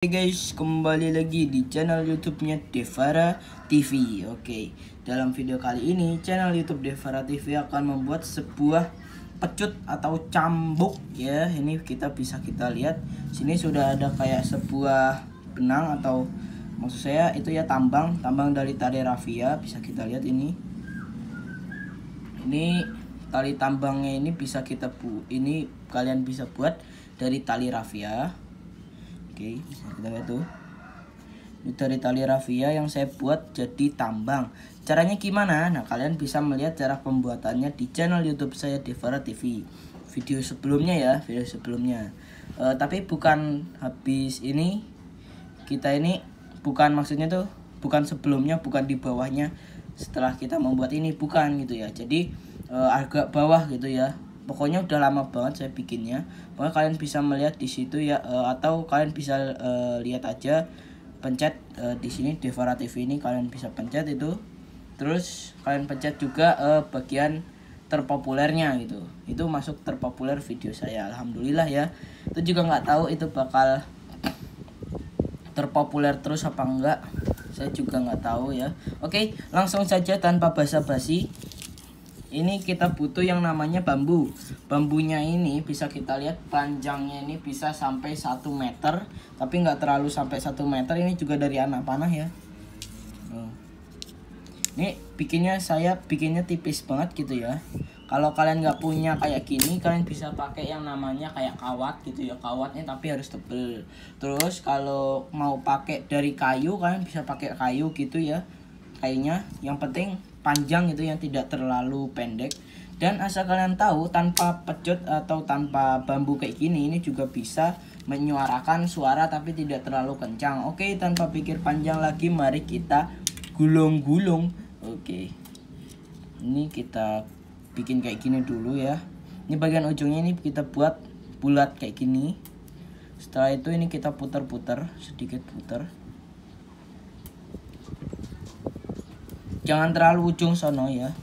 Oke okay guys, kembali lagi di channel YouTube-nya Devara TV. Oke, okay. dalam video kali ini channel YouTube Devara TV akan membuat sebuah pecut atau cambuk ya. Ini kita bisa kita lihat. Sini sudah ada kayak sebuah benang atau maksud saya itu ya tambang, tambang dari tali rafia bisa kita lihat ini. Ini tali tambangnya ini bisa kita bu ini kalian bisa buat dari tali rafia Oke, bisa kita lihat tuh. Ini dari tali rafia yang saya buat jadi tambang. Caranya gimana? Nah, kalian bisa melihat cara pembuatannya di channel YouTube saya Devara TV. Video sebelumnya ya, video sebelumnya. Uh, tapi bukan habis ini kita ini bukan maksudnya tuh bukan sebelumnya, bukan di bawahnya setelah kita membuat ini bukan gitu ya. Jadi uh, agak bawah gitu ya pokoknya udah lama banget saya bikinnya pokoknya kalian bisa melihat di situ ya uh, atau kalian bisa uh, lihat aja pencet uh, di sini TV ini kalian bisa pencet itu terus kalian pencet juga uh, bagian terpopulernya gitu itu masuk terpopuler video saya alhamdulillah ya itu juga nggak tahu itu bakal terpopuler terus apa enggak saya juga nggak tahu ya oke langsung saja tanpa basa-basi ini kita butuh yang namanya bambu bambunya ini bisa kita lihat panjangnya ini bisa sampai 1 meter tapi nggak terlalu sampai 1 meter ini juga dari anak panah ya ini bikinnya saya bikinnya tipis banget gitu ya kalau kalian nggak punya kayak gini kalian bisa pakai yang namanya kayak kawat gitu ya kawatnya tapi harus tebel terus kalau mau pakai dari kayu kalian bisa pakai kayu gitu ya kayaknya yang penting panjang itu yang tidak terlalu pendek dan asal kalian tahu tanpa pecut atau tanpa bambu kayak gini ini juga bisa menyuarakan suara tapi tidak terlalu kencang oke tanpa pikir panjang lagi mari kita gulung-gulung oke ini kita bikin kayak gini dulu ya ini bagian ujungnya ini kita buat bulat kayak gini setelah itu ini kita putar-putar sedikit putar jangan terlalu ujung sono ya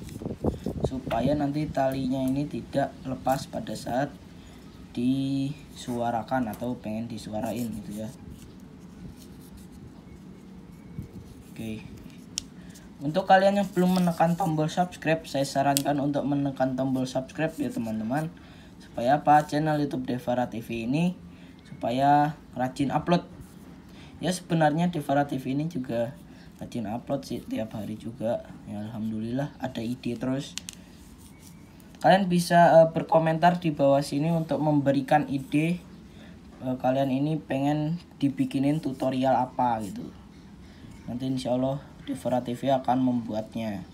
supaya nanti talinya ini tidak lepas pada saat disuarakan atau pengen disuarain gitu ya oke untuk kalian yang belum menekan tombol subscribe saya sarankan untuk menekan tombol subscribe ya teman-teman supaya apa channel youtube Devara TV ini supaya rajin upload ya sebenarnya Devara TV ini juga rajin upload sih tiap hari juga ya alhamdulillah ada ide terus kalian bisa uh, berkomentar di bawah sini untuk memberikan ide uh, kalian ini pengen dibikinin tutorial apa gitu nanti insya Allah Devora TV akan membuatnya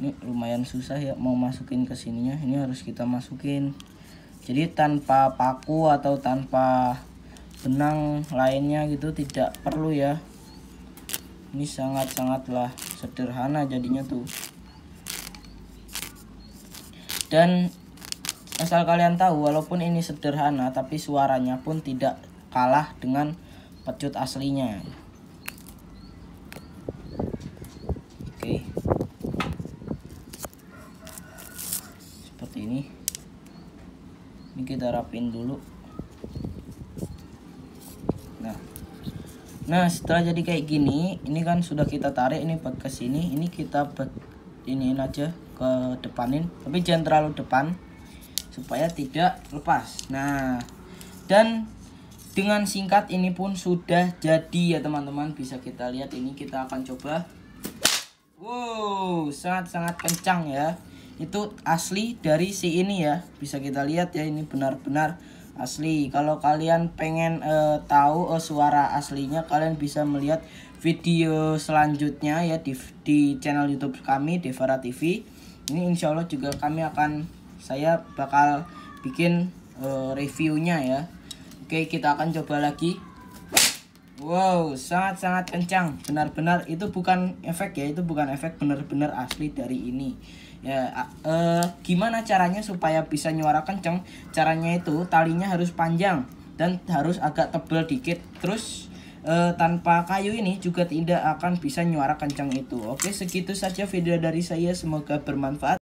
ini lumayan susah ya mau masukin ke sininya ini harus kita masukin jadi tanpa paku atau tanpa benang lainnya gitu tidak perlu ya ini sangat-sangatlah sederhana jadinya tuh dan asal kalian tahu walaupun ini sederhana tapi suaranya pun tidak kalah dengan pecut aslinya oke seperti ini ini kita rapin dulu nah nah setelah jadi kayak gini ini kan sudah kita tarik ini ke sini ini kita buat ini aja ke depanin tapi jangan terlalu depan supaya tidak lepas nah dan dengan singkat ini pun sudah jadi ya teman-teman bisa kita lihat ini kita akan coba wow sangat-sangat kencang ya itu asli dari si ini ya bisa kita lihat ya ini benar-benar asli kalau kalian pengen uh, tahu uh, suara aslinya kalian bisa melihat video selanjutnya ya di, di channel YouTube kami Devara TV ini insya Allah juga kami akan saya bakal bikin uh, reviewnya ya Oke kita akan coba lagi Wow, sangat-sangat kencang. Benar-benar itu bukan efek ya, itu bukan efek benar-benar asli dari ini. Ya, uh, gimana caranya supaya bisa nyuara kencang Caranya itu talinya harus panjang dan harus agak tebal dikit. Terus uh, tanpa kayu ini juga tidak akan bisa nyuara kencang itu. Oke, segitu saja video dari saya. Semoga bermanfaat.